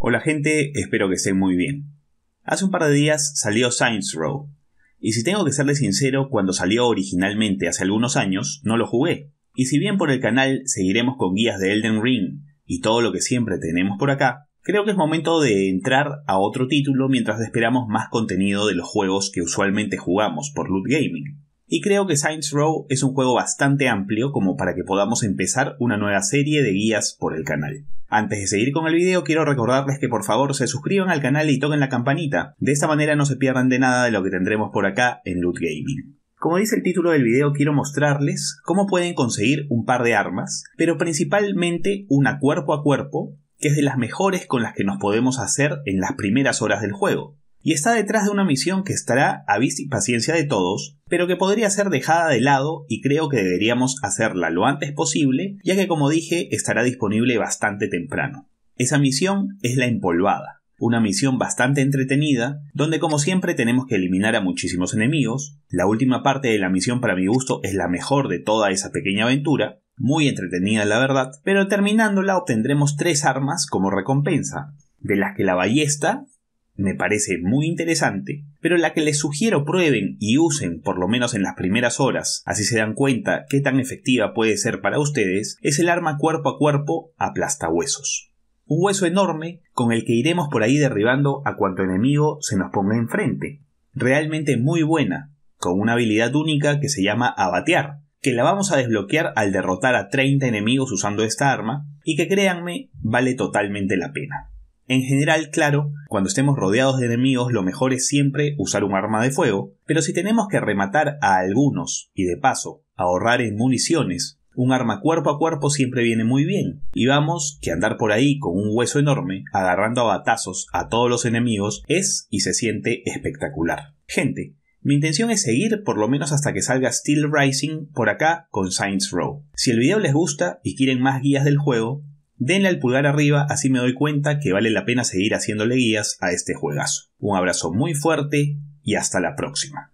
Hola gente, espero que estén muy bien. Hace un par de días salió Science Row, y si tengo que serle sincero, cuando salió originalmente hace algunos años, no lo jugué. Y si bien por el canal seguiremos con guías de Elden Ring y todo lo que siempre tenemos por acá, creo que es momento de entrar a otro título mientras esperamos más contenido de los juegos que usualmente jugamos por Loot Gaming. Y creo que Science Row es un juego bastante amplio como para que podamos empezar una nueva serie de guías por el canal. Antes de seguir con el video quiero recordarles que por favor se suscriban al canal y toquen la campanita, de esta manera no se pierdan de nada de lo que tendremos por acá en Loot Gaming. Como dice el título del video quiero mostrarles cómo pueden conseguir un par de armas, pero principalmente una cuerpo a cuerpo, que es de las mejores con las que nos podemos hacer en las primeras horas del juego y está detrás de una misión que estará a vista y paciencia de todos, pero que podría ser dejada de lado y creo que deberíamos hacerla lo antes posible, ya que como dije estará disponible bastante temprano. Esa misión es la empolvada, una misión bastante entretenida, donde como siempre tenemos que eliminar a muchísimos enemigos, la última parte de la misión para mi gusto es la mejor de toda esa pequeña aventura, muy entretenida la verdad, pero terminándola obtendremos tres armas como recompensa, de las que la ballesta me parece muy interesante, pero la que les sugiero prueben y usen por lo menos en las primeras horas, así se dan cuenta qué tan efectiva puede ser para ustedes, es el arma cuerpo a cuerpo aplastahuesos. Un hueso enorme con el que iremos por ahí derribando a cuanto enemigo se nos ponga enfrente. Realmente muy buena, con una habilidad única que se llama abatear, que la vamos a desbloquear al derrotar a 30 enemigos usando esta arma, y que créanme, vale totalmente la pena. En general, claro, cuando estemos rodeados de enemigos lo mejor es siempre usar un arma de fuego, pero si tenemos que rematar a algunos y de paso ahorrar en municiones, un arma cuerpo a cuerpo siempre viene muy bien, y vamos que andar por ahí con un hueso enorme agarrando a batazos a todos los enemigos es y se siente espectacular. Gente, mi intención es seguir por lo menos hasta que salga Steel Rising por acá con Science Row. Si el video les gusta y quieren más guías del juego, Denle al pulgar arriba, así me doy cuenta que vale la pena seguir haciéndole guías a este juegazo. Un abrazo muy fuerte y hasta la próxima.